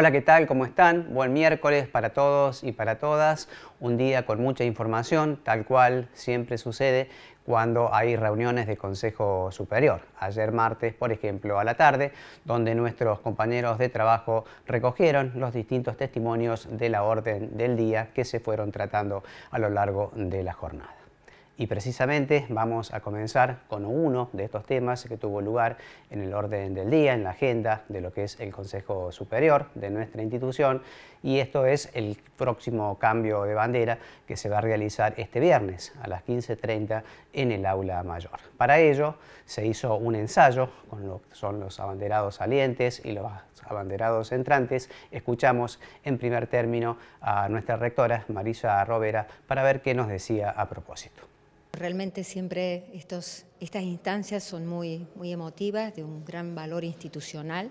Hola, ¿qué tal? ¿Cómo están? Buen miércoles para todos y para todas. Un día con mucha información, tal cual siempre sucede cuando hay reuniones de Consejo Superior. Ayer martes, por ejemplo, a la tarde, donde nuestros compañeros de trabajo recogieron los distintos testimonios de la orden del día que se fueron tratando a lo largo de la jornada y precisamente vamos a comenzar con uno de estos temas que tuvo lugar en el orden del día, en la agenda de lo que es el Consejo Superior de nuestra institución y esto es el próximo cambio de bandera que se va a realizar este viernes a las 15.30 en el aula mayor. Para ello se hizo un ensayo con lo que son los abanderados salientes y los abanderados entrantes. Escuchamos en primer término a nuestra rectora Marisa Robera para ver qué nos decía a propósito realmente siempre estos, estas instancias son muy, muy emotivas, de un gran valor institucional,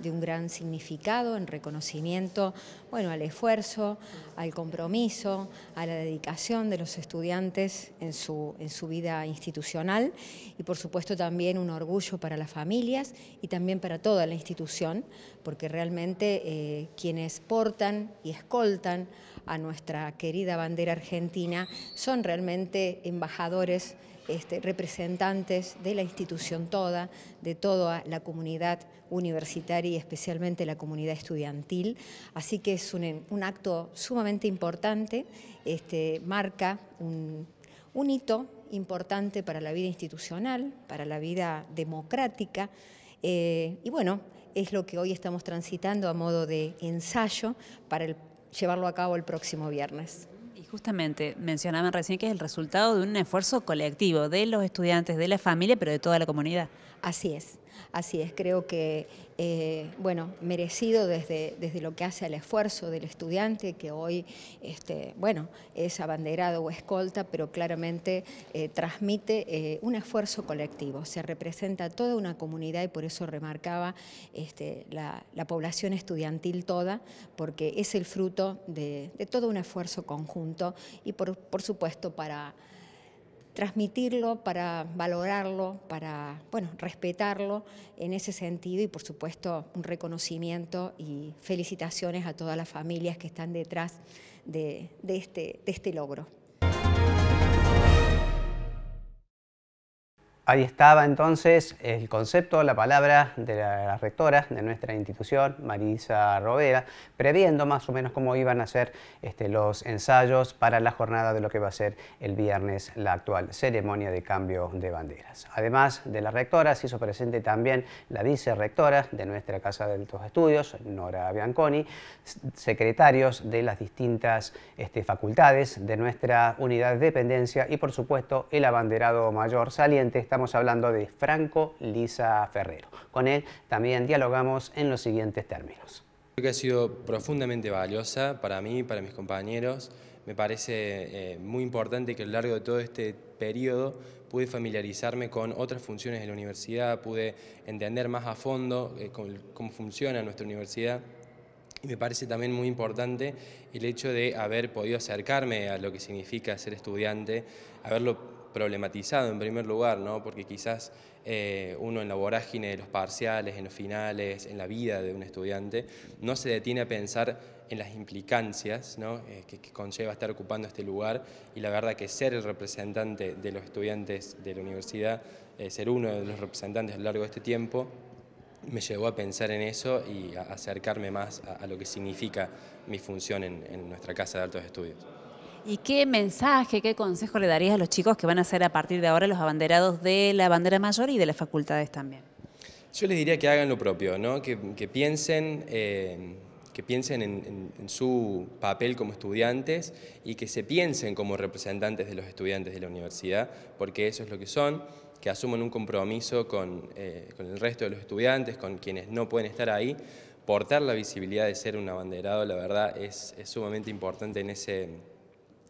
de un gran significado en reconocimiento bueno, al esfuerzo, al compromiso, a la dedicación de los estudiantes en su, vida institucional y por supuesto también un orgullo para las familias y también para toda la institución, porque realmente eh, quienes portan y escoltan a nuestra querida bandera argentina, son realmente embajadores, este, representantes de la institución toda, de toda la comunidad universitaria y especialmente la comunidad estudiantil. Así que es un, acto sumamente importante, este, marca un, hito importante para la vida institucional, para la vida democrática. Eh, y bueno, es lo que hoy estamos transitando a modo de ensayo para el llevarlo a cabo el próximo viernes. Y justamente mencionaban recién que es el resultado de un esfuerzo colectivo de los estudiantes, de la familia, pero de toda la comunidad. Así es. Así es, creo que, eh, bueno, merecido desde, lo que hace al esfuerzo del estudiante, que hoy, este, bueno, es abanderado o escolta, pero claramente eh, transmite eh, un esfuerzo colectivo, se representa toda una comunidad y por eso remarcaba este, la, población estudiantil toda, porque es el fruto de, todo un esfuerzo conjunto y por supuesto para transmitirlo, para valorarlo, para bueno, respetarlo en ese sentido y por supuesto un reconocimiento y felicitaciones a todas las familias que están detrás de, de este, de este logro. Ahí estaba entonces el concepto, la palabra de la rectora de nuestra institución, Marisa Robera, previendo más o menos cómo iban a ser este, los ensayos para la jornada de lo que va a ser el viernes la actual ceremonia de cambio de banderas. Además de la rectora, se hizo presente también la vicerrectora de nuestra Casa de Estudios, Nora Bianconi, secretarios de las distintas este, facultades de nuestra unidad de dependencia y por supuesto el abanderado mayor saliente, Estamos hablando de Franco Lisa Ferrero. Con él también dialogamos en los siguientes términos. Creo que ha sido profundamente valiosa para mí, para mis compañeros. Me parece eh, muy importante que a lo largo de todo este periodo pude familiarizarme con otras funciones de la universidad, pude entender más a fondo eh, cómo, cómo funciona nuestra universidad. Y me parece también muy importante el hecho de haber podido acercarme a lo que significa ser estudiante, haberlo problematizado en primer lugar, ¿no? porque quizás eh, uno en la vorágine de los parciales, en los finales, en la vida de un estudiante, no se detiene a pensar en las implicancias eh, que, conlleva estar ocupando este lugar y la verdad que ser el representante de los estudiantes de la universidad, eh, ser uno de los representantes a lo largo de este tiempo, me llevó a pensar en eso y a acercarme más a, lo que significa mi función en nuestra Casa de Altos Estudios. ¿Y qué mensaje, qué consejo le darías a los chicos que van a ser a partir de ahora los abanderados de la bandera mayor y de las facultades también? Yo les diría que hagan lo propio, que, piensen, eh, que piensen en, su papel como estudiantes y que se piensen como representantes de los estudiantes de la universidad, porque eso es lo que son, que asuman un compromiso con, eh, el resto de los estudiantes, con quienes no pueden estar ahí, portar la visibilidad de ser un abanderado, la verdad, es sumamente importante en ese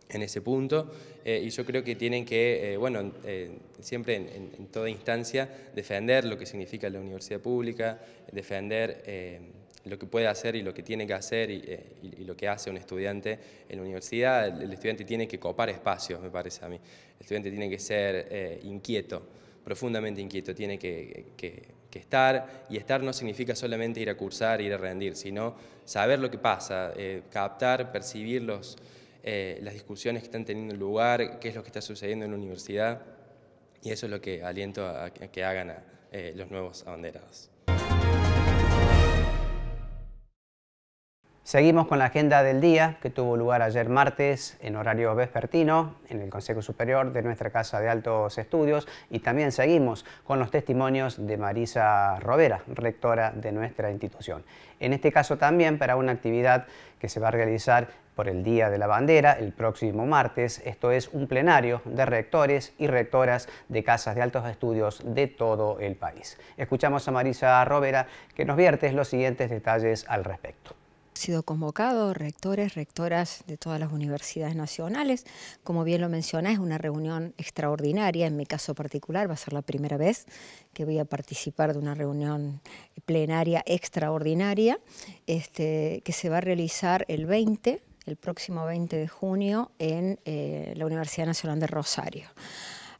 en ese punto eh, y yo creo que tienen que, eh, bueno, eh, siempre en, toda instancia defender lo que significa la universidad pública, defender lo que puede hacer y lo que tiene que hacer y, lo que hace un estudiante en la universidad. El, estudiante tiene que copar espacios, me parece a mí. El estudiante tiene que ser inquieto, profundamente inquieto, tiene que, que, estar, y estar no significa solamente ir a cursar, ir a rendir, sino saber lo que pasa, captar, percibir los eh, las discusiones que están teniendo lugar, qué es lo que está sucediendo en la universidad, y eso es lo que aliento a, que hagan eh, los nuevos abanderados. Seguimos con la agenda del día que tuvo lugar ayer martes en horario vespertino en el Consejo Superior de nuestra Casa de Altos Estudios y también seguimos con los testimonios de Marisa Robera, rectora de nuestra institución. En este caso también para una actividad que se va a realizar por el Día de la Bandera el próximo martes, esto es un plenario de rectores y rectoras de casas de altos estudios de todo el país. Escuchamos a Marisa Robera que nos vierte los siguientes detalles al respecto sido convocados rectores, rectoras de todas las universidades nacionales. Como bien lo menciona, es una reunión extraordinaria. En mi caso particular va a ser la primera vez que voy a participar de una reunión plenaria extraordinaria este, que se va a realizar el 20 el próximo 20 de junio en eh, la Universidad Nacional de Rosario.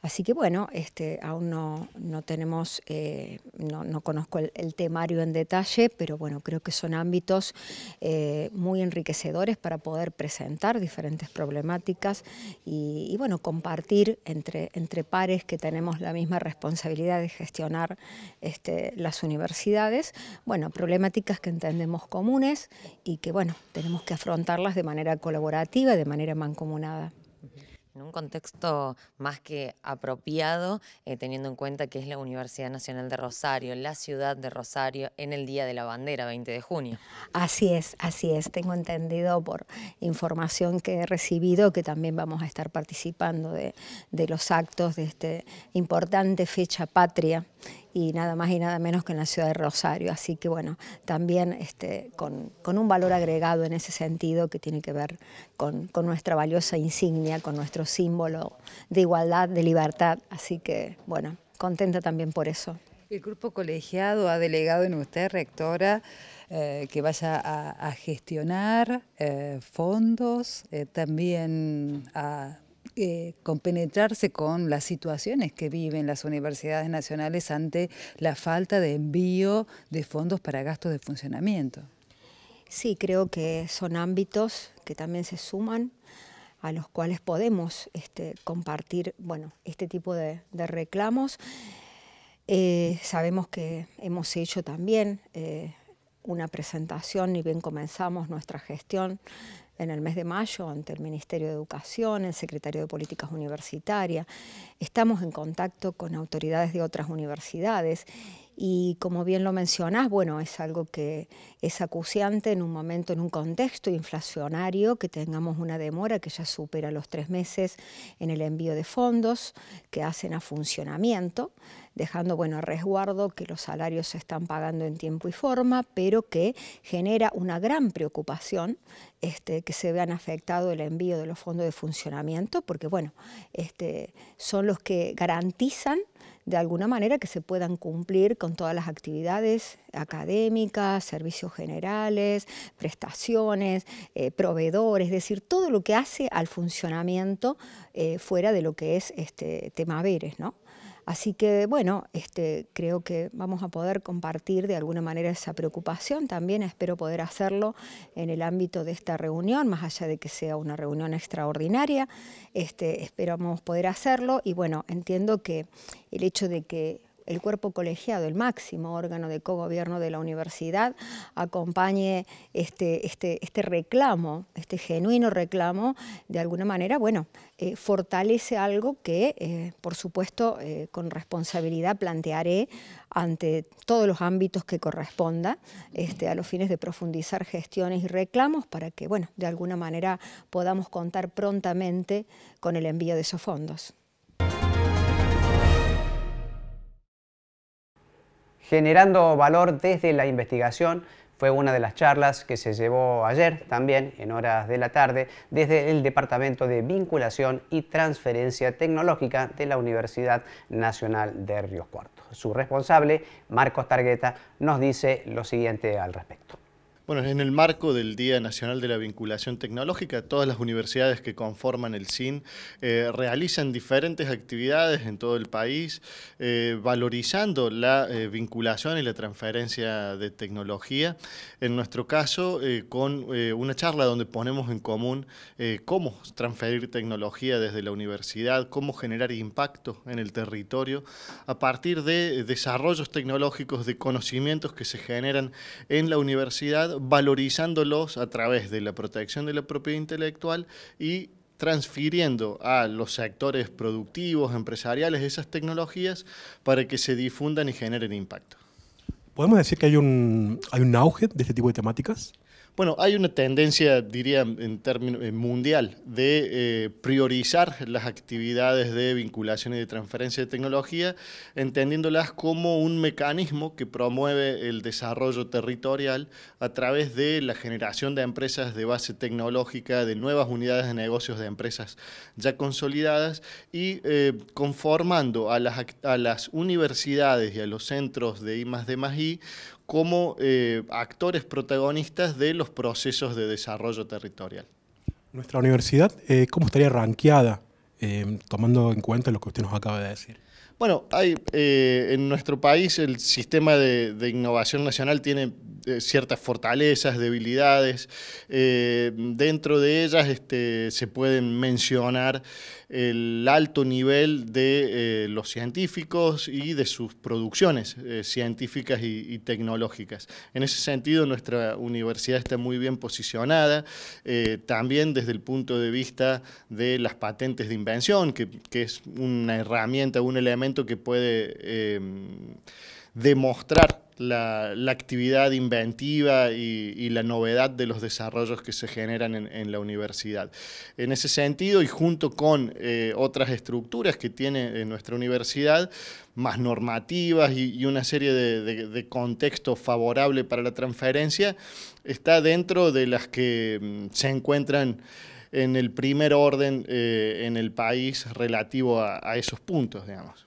Así que bueno, este, aún no, tenemos, eh, no, conozco el, temario en detalle, pero bueno, creo que son ámbitos eh, muy enriquecedores para poder presentar diferentes problemáticas y, bueno, compartir entre, pares que tenemos la misma responsabilidad de gestionar este, las universidades, bueno, problemáticas que entendemos comunes y que bueno, tenemos que afrontarlas de manera colaborativa, de manera mancomunada en un contexto más que apropiado, eh, teniendo en cuenta que es la Universidad Nacional de Rosario, la ciudad de Rosario, en el Día de la Bandera, 20 de junio. Así es, así es. Tengo entendido por información que he recibido que también vamos a estar participando de los actos de esta importante fecha patria y nada más y nada menos que en la ciudad de Rosario. Así que bueno, también este, con, un valor agregado en ese sentido que tiene que ver con, nuestra valiosa insignia, con nuestro símbolo de igualdad, de libertad. Así que bueno, contenta también por eso. El grupo colegiado ha delegado en usted, rectora, eh, que vaya a, gestionar eh, fondos, eh, también a eh, compenetrarse con las situaciones que viven las universidades nacionales ante la falta de envío de fondos para gastos de funcionamiento. Sí, creo que son ámbitos que también se suman a los cuales podemos este, compartir bueno, este tipo de, reclamos. Eh, sabemos que hemos hecho también eh, una presentación, y bien comenzamos nuestra gestión en el mes de mayo ante el Ministerio de Educación, el Secretario de Políticas Universitarias. Estamos en contacto con autoridades de otras universidades y como bien lo mencionás, bueno, es algo que es acuciante en un momento, en un contexto inflacionario, que tengamos una demora que ya supera los tres meses en el envío de fondos que hacen a funcionamiento, dejando, bueno, resguardo que los salarios se están pagando en tiempo y forma, pero que genera una gran preocupación este, que se vean afectado el envío de los fondos de funcionamiento, porque bueno, este, son los que garantizan de alguna manera que se puedan cumplir con todas las actividades académicas, servicios generales, prestaciones, eh, proveedores, es decir, todo lo que hace al funcionamiento eh, fuera de lo que es este tema Veres, ¿no? Así que bueno, este, creo que vamos a poder compartir de alguna manera esa preocupación también, espero poder hacerlo en el ámbito de esta reunión, más allá de que sea una reunión extraordinaria, este, esperamos poder hacerlo y bueno, entiendo que el hecho de que el cuerpo colegiado, el máximo órgano de cogobierno de la universidad, acompañe este, este, este reclamo, este genuino reclamo, de alguna manera, bueno, eh, fortalece algo que, eh, por supuesto, eh, con responsabilidad plantearé ante todos los ámbitos que corresponda, este, a los fines de profundizar gestiones y reclamos para que, bueno, de alguna manera podamos contar prontamente con el envío de esos fondos. generando valor desde la investigación. Fue una de las charlas que se llevó ayer también en horas de la tarde desde el Departamento de Vinculación y Transferencia Tecnológica de la Universidad Nacional de Río Cuarto. Su responsable, Marcos Targueta, nos dice lo siguiente al respecto. Bueno, en el marco del Día Nacional de la Vinculación Tecnológica, todas las universidades que conforman el CIN eh, realizan diferentes actividades en todo el país, eh, valorizando la eh, vinculación y la transferencia de tecnología. En nuestro caso, con una charla donde ponemos en común cómo transferir tecnología desde la universidad, cómo generar impacto en el territorio a partir de desarrollos tecnológicos, de conocimientos que se generan en la universidad valorizándolos a través de la protección de la propiedad intelectual y transfiriendo a los sectores productivos, empresariales, esas tecnologías para que se difundan y generen impacto. ¿Podemos decir que hay un auge de este tipo de temáticas? Bueno, hay una tendencia, diría en términos eh, mundial, de eh, priorizar las actividades de vinculación y de transferencia de tecnología, entendiéndolas como un mecanismo que promueve el desarrollo territorial a través de la generación de empresas de base tecnológica, de nuevas unidades de negocios de empresas ya consolidadas y eh, conformando a las, las universidades y a los centros de I D I como eh, actores protagonistas de los procesos de desarrollo territorial. Nuestra universidad, eh, ¿cómo estaría ranqueada, eh, tomando en cuenta lo que usted nos acaba de decir? Bueno, hay, en nuestro país el sistema de, innovación nacional tiene ciertas fortalezas, debilidades. dentro de ellas este, se pueden mencionar el alto nivel de eh, los científicos y de sus producciones eh, científicas y, tecnológicas. En ese sentido, nuestra universidad está muy bien posicionada, eh, también desde el punto de vista de las patentes de invención, que es una herramienta, un elemento que puede demostrar la, actividad inventiva y, la novedad de los desarrollos que se generan en, la universidad. En ese sentido, y junto con eh, otras estructuras que tiene en eh, nuestra universidad, más normativas y, una serie de, contextos favorables para la transferencia, está dentro de las que mm, se encuentran en el primer orden eh, en el país relativo a, a esos puntos, digamos.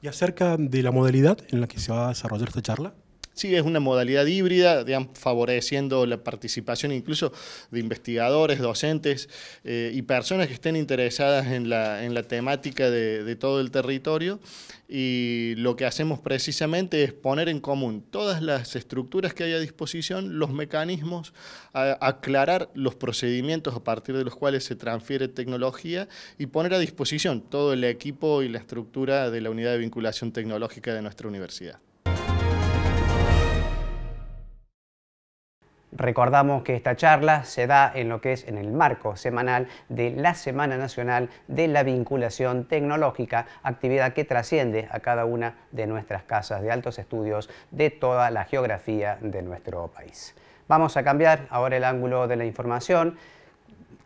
Y acerca de la modalidad en la que se va a desarrollar esta charla. Sí, es una modalidad híbrida, favoreciendo la participación incluso de investigadores, docentes eh, y personas que estén interesadas en la, temática de, todo el territorio. Y lo que hacemos precisamente es poner en común todas las estructuras que hay a disposición, los mecanismos, a, aclarar los procedimientos a partir de los cuales se transfiere tecnología y poner a disposición todo el equipo y la estructura de la unidad de vinculación tecnológica de nuestra universidad. Recordamos que esta charla se da en lo que es en el marco semanal de la Semana Nacional de la Vinculación Tecnológica, actividad que trasciende a cada una de nuestras casas de altos estudios de toda la geografía de nuestro país. Vamos a cambiar ahora el ángulo de la información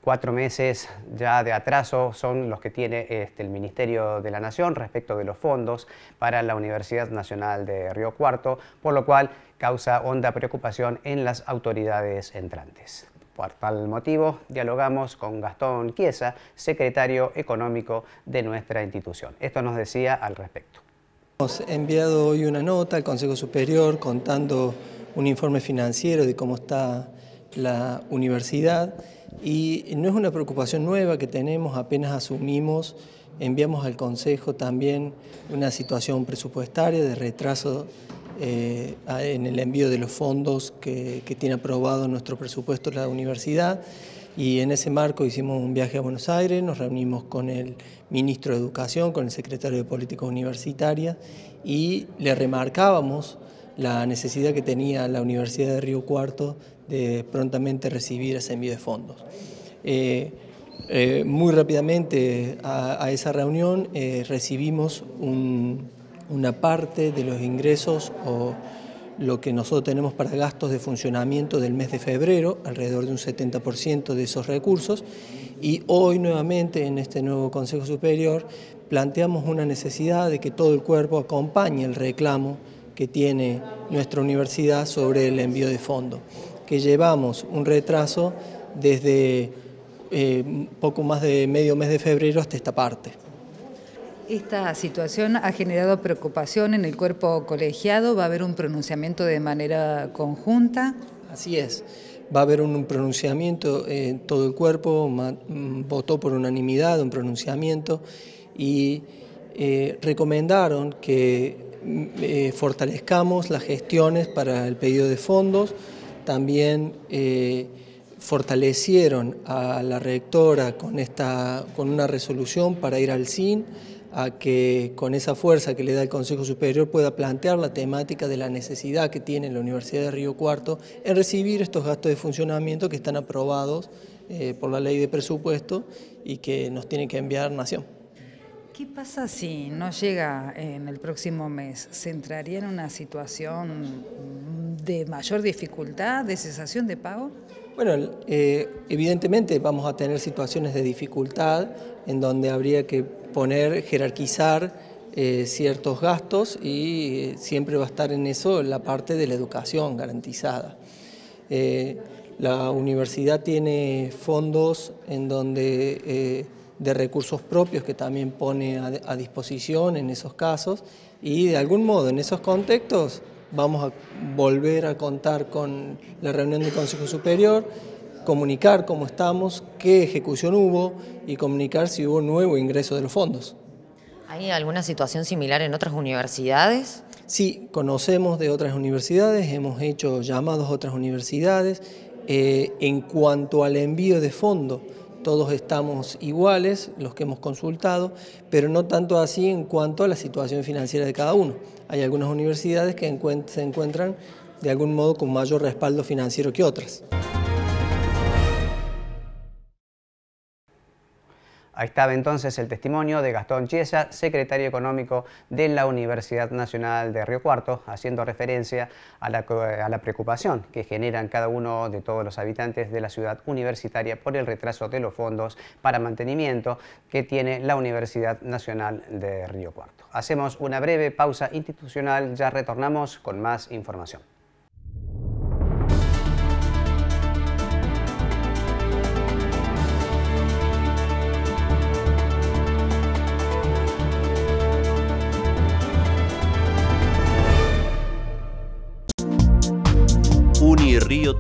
cuatro meses ya de atraso son los que tiene este, el Ministerio de la Nación respecto de los fondos para la Universidad Nacional de Río Cuarto, por lo cual causa honda preocupación en las autoridades entrantes. Por tal motivo, dialogamos con Gastón Quiesa, secretario económico de nuestra institución. Esto nos decía al respecto. Hemos enviado hoy una nota al Consejo Superior contando un informe financiero de cómo está la universidad. Y no es una preocupación nueva que tenemos, apenas asumimos, enviamos al Consejo también una situación presupuestaria de retraso eh, en el envío de los fondos que, que tiene aprobado nuestro presupuesto la universidad. Y en ese marco hicimos un viaje a Buenos Aires, nos reunimos con el ministro de Educación, con el secretario de Política Universitaria y le remarcábamos la necesidad que tenía la Universidad de Río Cuarto de prontamente recibir ese envío de fondos. Eh, eh, muy rápidamente a, esa reunión eh, recibimos una parte de los ingresos o lo que nosotros tenemos para gastos de funcionamiento del mes de febrero, alrededor de un 70% de esos recursos, y hoy nuevamente en este nuevo Consejo Superior planteamos una necesidad de que todo el cuerpo acompañe el reclamo que tiene nuestra universidad sobre el envío de fondos que llevamos un retraso desde eh, poco más de medio mes de febrero hasta esta parte. Esta situación ha generado preocupación en el cuerpo colegiado, va a haber un pronunciamiento de manera conjunta. Así es, va a haber un pronunciamiento, en eh, todo el cuerpo mm, votó por unanimidad un pronunciamiento y eh, recomendaron que mm, fortalezcamos las gestiones para el pedido de fondos, también eh, fortalecieron a la rectora con, esta, con una resolución para ir al CIN, a que con esa fuerza que le da el Consejo Superior pueda plantear la temática de la necesidad que tiene la Universidad de Río Cuarto en recibir estos gastos de funcionamiento que están aprobados eh, por la ley de presupuesto y que nos tiene que enviar Nación. ¿Qué pasa si no llega en el próximo mes? ¿Se entraría en una situación de mayor dificultad, de cesación de pago? Bueno, eh, evidentemente vamos a tener situaciones de dificultad en donde habría que poner, jerarquizar eh, ciertos gastos y eh, siempre va a estar en eso la parte de la educación garantizada. la universidad tiene fondos en donde de recursos propios que también pone a, disposición en esos casos y de algún modo en esos contextos vamos a volver a contar con la reunión del Consejo Superior, comunicar cómo estamos, qué ejecución hubo y comunicar si hubo nuevo ingreso de los fondos. ¿Hay alguna situación similar en otras universidades? Sí, conocemos de otras universidades, hemos hecho llamados a otras universidades. Eh, en cuanto al envío de fondos, todos estamos iguales, los que hemos consultado, pero no tanto así en cuanto a la situación financiera de cada uno. Hay algunas universidades que se encuentran de algún modo con mayor respaldo financiero que otras. Ahí estaba entonces el testimonio de Gastón Chiesa, secretario económico de la Universidad Nacional de Río Cuarto, haciendo referencia a la, preocupación que generan cada uno de todos los habitantes de la ciudad universitaria por el retraso de los fondos para mantenimiento que tiene la Universidad Nacional de Río Cuarto. Hacemos una breve pausa institucional, ya retornamos con más información.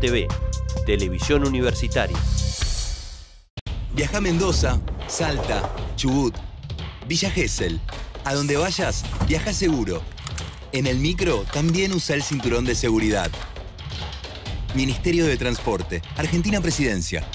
TV, Televisión Universitaria. Viaja Mendoza, Salta, Chubut, Villa Gesell. A donde vayas, viaja seguro. En el micro también usa el cinturón de seguridad. Ministerio de Transporte, Argentina Presidencia.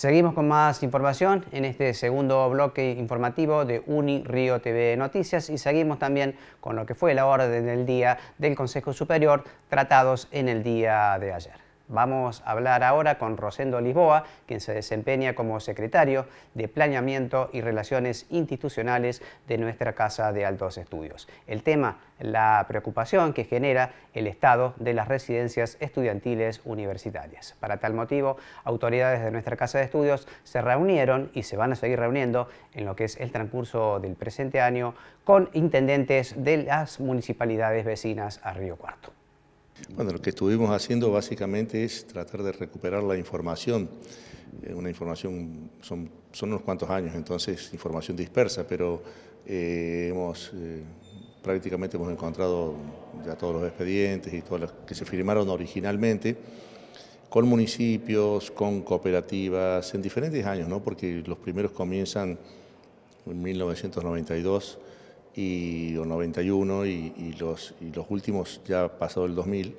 Seguimos con más información en este segundo bloque informativo de Uni Río TV Noticias y seguimos también con lo que fue la orden del día del Consejo Superior tratados en el día de ayer. Vamos a hablar ahora con Rosendo Lisboa, quien se desempeña como secretario de Planeamiento y Relaciones Institucionales de nuestra Casa de Altos Estudios. El tema, la preocupación que genera el estado de las residencias estudiantiles universitarias. Para tal motivo, autoridades de nuestra Casa de Estudios se reunieron y se van a seguir reuniendo en lo que es el transcurso del presente año con intendentes de las municipalidades vecinas a Río Cuarto. Bueno, lo que estuvimos haciendo básicamente es tratar de recuperar la información. Eh, una información, son, unos cuantos años, entonces información dispersa, pero eh, hemos, eh, prácticamente hemos encontrado ya todos los expedientes y todas las que se firmaron originalmente con municipios, con cooperativas, en diferentes años, ¿no? porque los primeros comienzan en 1992 y, o 91 y, los, últimos ya pasado el 2000,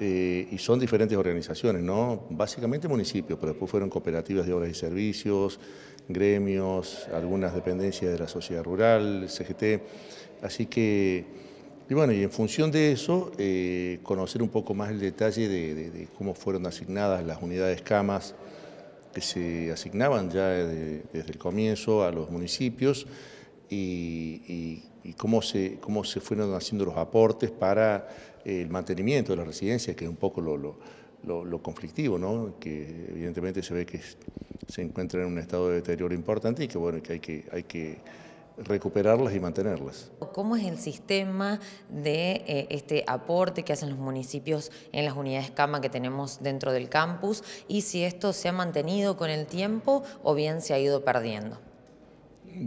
eh, y son diferentes organizaciones, ¿no? Básicamente municipios, pero después fueron cooperativas de obras y servicios, gremios, algunas dependencias de la sociedad rural, CGT. Así que, y bueno, y en función de eso, eh, conocer un poco más el detalle de, cómo fueron asignadas las unidades camas que se asignaban ya desde el comienzo a los municipios y, cómo, se, cómo se fueron haciendo los aportes para el mantenimiento de las residencias, que es un poco lo, conflictivo, que evidentemente se ve que se encuentra en un estado de deterioro importante y que, bueno, que hay que... Hay que recuperarlas y mantenerlas. ¿Cómo es el sistema de eh, este aporte que hacen los municipios en las unidades CAMA que tenemos dentro del campus y si esto se ha mantenido con el tiempo o bien se ha ido perdiendo?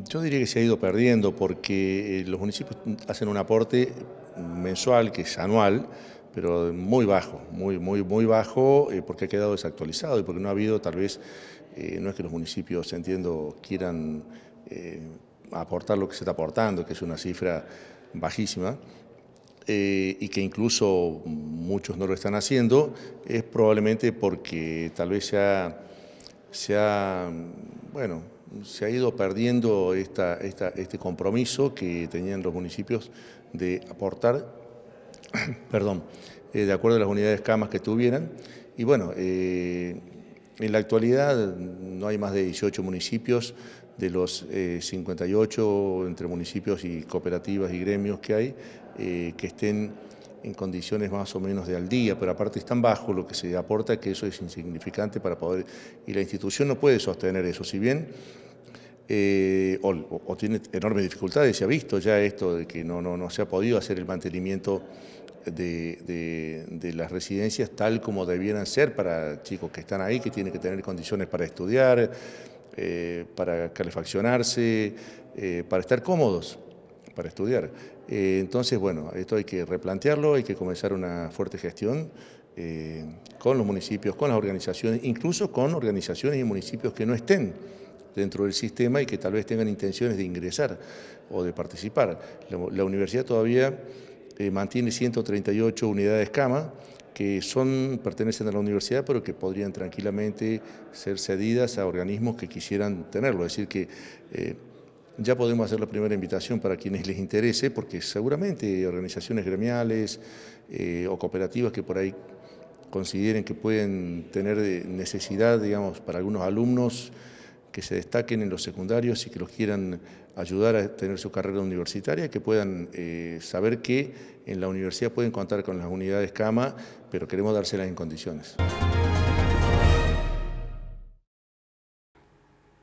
Yo diría que se ha ido perdiendo porque eh, los municipios hacen un aporte mensual que es anual, pero muy bajo, muy, muy, muy bajo eh, porque ha quedado desactualizado y porque no ha habido tal vez, eh, no es que los municipios, entiendo, quieran aportar lo que se está aportando, que es una cifra bajísima, y que incluso muchos no lo están haciendo, es probablemente porque tal vez sea, sea bueno, se ha ido perdiendo este compromiso que tenían los municipios de aportar, perdón, eh, de acuerdo a las unidades camas que tuvieran. Y bueno, eh, en la actualidad no hay más de 18 municipios de los 58 eh, entre municipios y cooperativas y gremios que hay que estén en condiciones más o menos de al día, pero aparte es tan bajo lo que se aporta que eso es insignificante para poder... Y la institución no puede sostener eso, si bien... Eh, o, tiene enormes dificultades, se ha visto ya esto de que no, no, no se ha podido hacer el mantenimiento de, las residencias tal como debieran ser para chicos que están ahí, que tienen que tener condiciones para estudiar, eh, para calefaccionarse, eh, para estar cómodos, para estudiar. Eh, entonces, bueno, esto hay que replantearlo, hay que comenzar una fuerte gestión eh, con los municipios, con las organizaciones, incluso con organizaciones y municipios que no estén dentro del sistema y que tal vez tengan intenciones de ingresar o de participar. La, universidad todavía eh, mantiene 138 unidades cama que son, pertenecen a la universidad, pero que podrían tranquilamente ser cedidas a organismos que quisieran tenerlo. Es decir, que ya podemos hacer la primera invitación para quienes les interese, porque seguramente organizaciones gremiales eh, o cooperativas que por ahí consideren que pueden tener eh, necesidad, digamos, para algunos alumnos que se destaquen en los secundarios y que los quieran ayudar a tener su carrera universitaria, que puedan eh, saber que en la universidad pueden contar con las unidades CAMA, pero queremos dárselas en condiciones.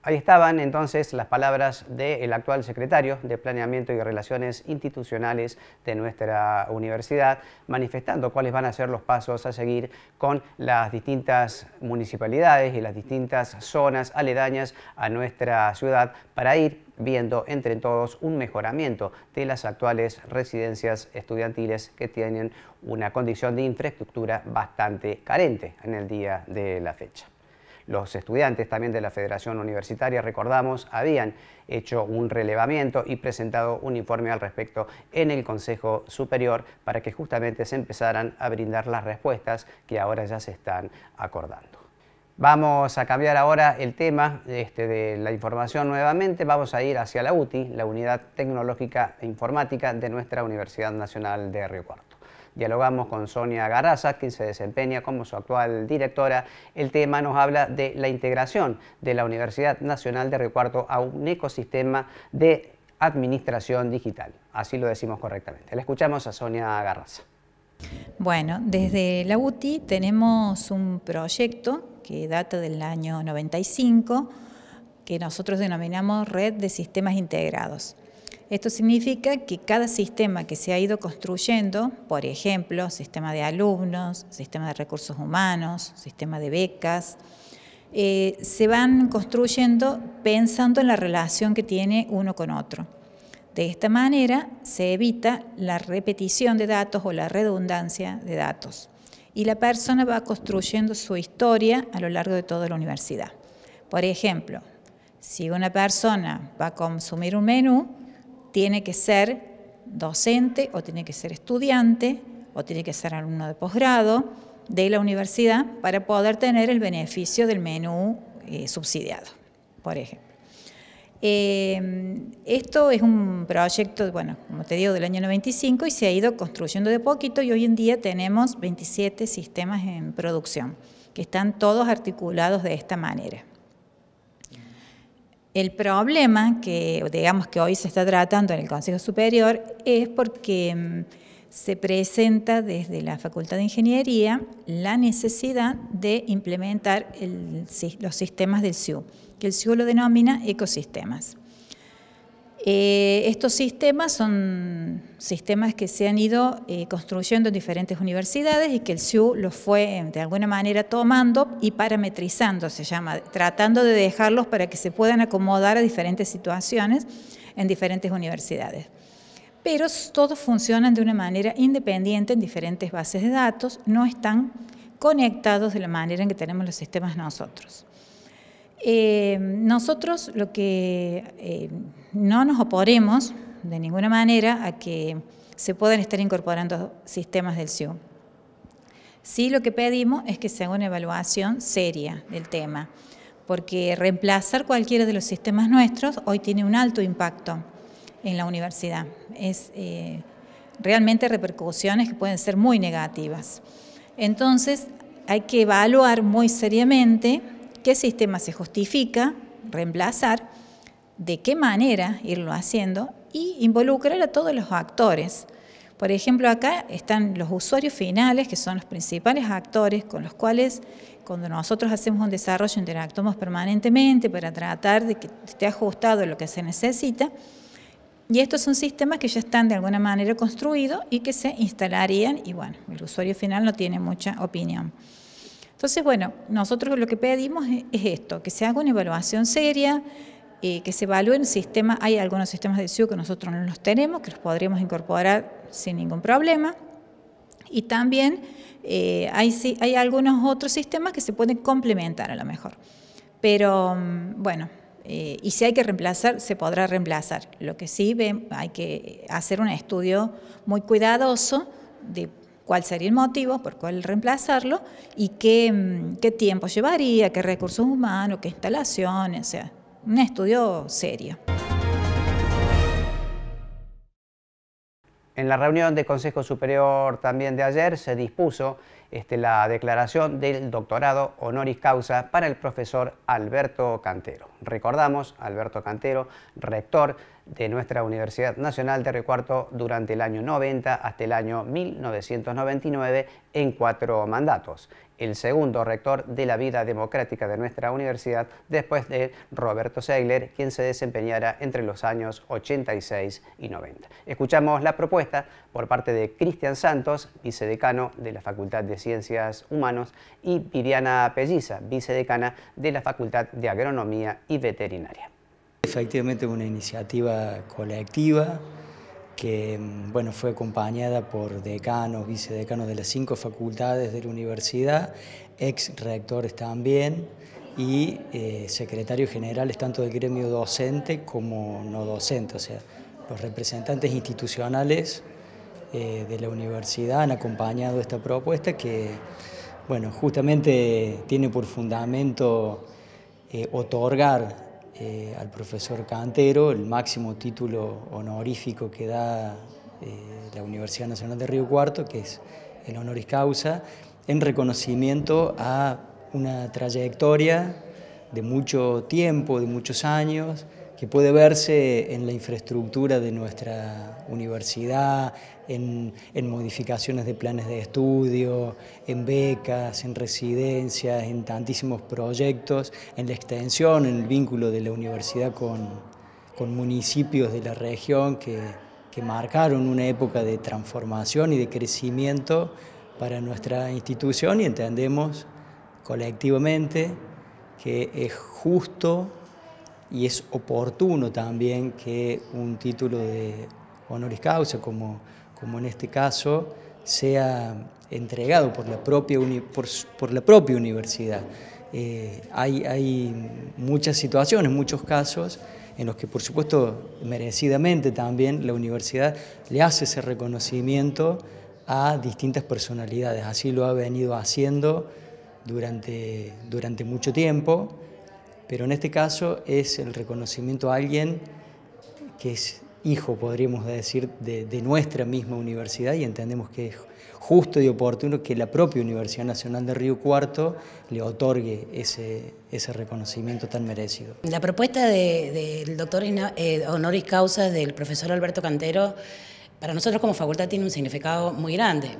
Ahí estaban entonces las palabras del actual secretario de Planeamiento y Relaciones Institucionales de nuestra universidad, manifestando cuáles van a ser los pasos a seguir con las distintas municipalidades y las distintas zonas aledañas a nuestra ciudad para ir viendo entre todos un mejoramiento de las actuales residencias estudiantiles que tienen una condición de infraestructura bastante carente en el día de la fecha. Los estudiantes también de la Federación Universitaria, recordamos, habían hecho un relevamiento y presentado un informe al respecto en el Consejo Superior para que justamente se empezaran a brindar las respuestas que ahora ya se están acordando. Vamos a cambiar ahora el tema este, de la información nuevamente. Vamos a ir hacia la UTI, la Unidad Tecnológica e Informática de nuestra Universidad Nacional de Río Cuarto. Dialogamos con Sonia Garraza, quien se desempeña como su actual directora. El tema nos habla de la integración de la Universidad Nacional de Recuarto a un ecosistema de administración digital. Así lo decimos correctamente. La escuchamos a Sonia Garraza. Bueno, desde la UTI tenemos un proyecto que data del año 95 que nosotros denominamos Red de Sistemas Integrados. Esto significa que cada sistema que se ha ido construyendo, por ejemplo, sistema de alumnos, sistema de recursos humanos, sistema de becas, eh, se van construyendo pensando en la relación que tiene uno con otro. De esta manera se evita la repetición de datos o la redundancia de datos. Y la persona va construyendo su historia a lo largo de toda la universidad. Por ejemplo, si una persona va a consumir un menú, tiene que ser docente o tiene que ser estudiante o tiene que ser alumno de posgrado de la universidad para poder tener el beneficio del menú eh, subsidiado, por ejemplo. Eh, esto es un proyecto, bueno, como te digo, del año 95 y se ha ido construyendo de poquito y hoy en día tenemos 27 sistemas en producción que están todos articulados de esta manera. El problema que, digamos, que hoy se está tratando en el Consejo Superior es porque mm, se presenta desde la Facultad de Ingeniería la necesidad de implementar los sistemas del SIU, que el SIU lo denomina ecosistemas. Eh, estos sistemas son sistemas que se han ido eh, construyendo en diferentes universidades y que el SIU los fue em, de alguna manera tomando y parametrizando, se llama, tratando de dejarlos para que se puedan acomodar a diferentes situaciones en diferentes universidades. Pero todos funcionan de una manera independiente en diferentes bases de datos, no están conectados de la manera en que tenemos los sistemas nosotros. Eh, nosotros lo que eh, no nos oponemos de ninguna manera a que se puedan estar incorporando sistemas del SIU. Sí lo que pedimos es que se haga una evaluación seria del tema, porque reemplazar cualquiera de los sistemas nuestros hoy tiene un alto impacto en la universidad. Es eh, realmente repercusiones que pueden ser muy negativas. Entonces hay que evaluar muy seriamente qué sistema se justifica reemplazar, de qué manera irlo haciendo y involucrar a todos los actores. Por ejemplo, acá están los usuarios finales, que son los principales actores con los cuales cuando nosotros hacemos un desarrollo interactuamos permanentemente para tratar de que esté ajustado lo que se necesita. Y estos son sistemas que ya están de alguna manera construidos y que se instalarían y bueno, el usuario final no tiene mucha opinión. Entonces, bueno, nosotros lo que pedimos es esto, que se haga una evaluación seria, eh, que se evalúen sistema, hay algunos sistemas de SIU que nosotros no los tenemos, que los podríamos incorporar sin ningún problema, y también eh, hay, algunos otros sistemas que se pueden complementar a lo mejor. Pero, mm, bueno, eh, y si hay que reemplazar, se podrá reemplazar. Lo que sí hay que hacer un estudio muy cuidadoso de cuál sería el motivo, por cuál reemplazarlo y mm, qué, tiempo llevaría, qué recursos humanos, qué instalaciones, o sea, un estudio serio. En la reunión de Consejo Superior también de ayer se dispuso este, la declaración del doctorado honoris causa para el profesor Alberto Cantero. Recordamos, Alberto Cantero, rector de nuestra Universidad Nacional de Recuarto durante el año 90 hasta el año 1999 en cuatro mandatos el segundo rector de la vida democrática de nuestra universidad después de Roberto Segler, quien se desempeñara entre los años 86 y 90. Escuchamos la propuesta por parte de Cristian Santos, vicedecano de la Facultad de Ciencias Humanos, y Viviana Pelliza, vicedecana de la Facultad de Agronomía y Veterinaria. Efectivamente una iniciativa colectiva que mm, bueno, fue acompañada por decanos, vicedecanos de las cinco facultades de la universidad, ex rectores también y eh, secretarios generales tanto del gremio docente como no docente, o sea, los representantes institucionales eh, de la universidad han acompañado esta propuesta que bueno, justamente tiene por fundamento eh, otorgar eh, al profesor Cantero, el máximo título honorífico que da eh, la Universidad Nacional de Río Cuarto, que es el honoris causa, en reconocimiento a una trayectoria de mucho tiempo, de muchos años, que puede verse en la infraestructura de nuestra universidad, en, modificaciones de planes de estudio, en becas, en residencias, en tantísimos proyectos, en la extensión, en el vínculo de la universidad con, municipios de la región que, que marcaron una época de transformación y de crecimiento para nuestra institución y entendemos colectivamente que es justo y es oportuno también que un título de honoris causa, como, como en este caso, sea entregado por la propia, por, la propia universidad. Eh, hay, hay, muchas situaciones, muchos casos en los que por supuesto merecidamente también la universidad le hace ese reconocimiento a distintas personalidades, así lo ha venido haciendo durante mucho tiempo pero en este caso es el reconocimiento a alguien que es hijo, podríamos decir, de, nuestra misma universidad y entendemos que es justo y oportuno que la propia Universidad Nacional de Río Cuarto le otorgue ese, reconocimiento tan merecido. La propuesta del de, doctor eh, honoris causa del profesor Alberto Cantero para nosotros como facultad tiene un significado muy grande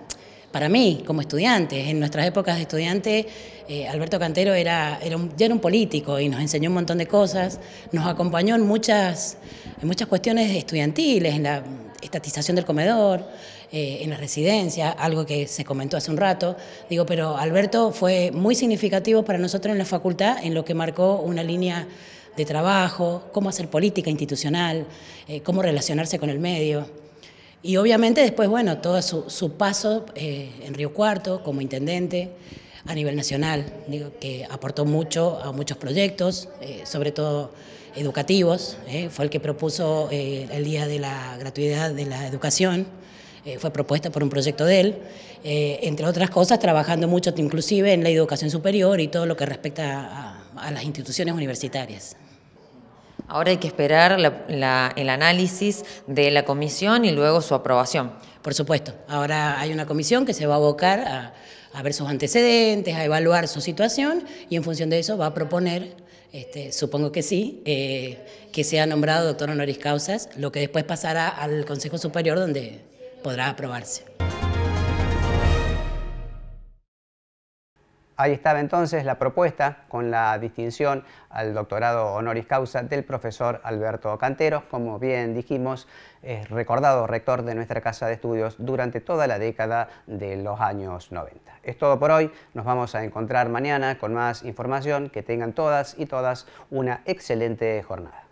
para mí como estudiante. En nuestras épocas de estudiante, eh, Alberto Cantero era, era ya era un político y nos enseñó un montón de cosas, nos acompañó en muchas, en muchas cuestiones estudiantiles, en la estatización del comedor, eh, en la residencia, algo que se comentó hace un rato. Digo, pero Alberto fue muy significativo para nosotros en la facultad en lo que marcó una línea de trabajo, cómo hacer política institucional, eh, cómo relacionarse con el medio. Y obviamente después, bueno, todo su, paso eh, en Río Cuarto como intendente a nivel nacional, digo, que aportó mucho a muchos proyectos, eh, sobre todo educativos, eh, fue el que propuso el Día de la Gratuidad de la Educación, fue propuesta por un proyecto de él, entre otras cosas, trabajando mucho inclusive en la educación superior y todo lo que respecta a las instituciones universitarias. Ahora hay que esperar el análisis de la comisión y luego su aprobación. Por supuesto, ahora hay una comisión que se va a abocar a, ver sus antecedentes, a evaluar su situación y en función de eso va a proponer, este, supongo que sí, eh, que sea nombrado doctor honoris causas, lo que después pasará al Consejo Superior donde podrá aprobarse. Ahí estaba entonces la propuesta con la distinción al doctorado honoris causa del profesor Alberto Cantero, como bien dijimos, recordado rector de nuestra casa de estudios durante toda la década de los años 90. Es todo por hoy, nos vamos a encontrar mañana con más información, que tengan todas y todas una excelente jornada.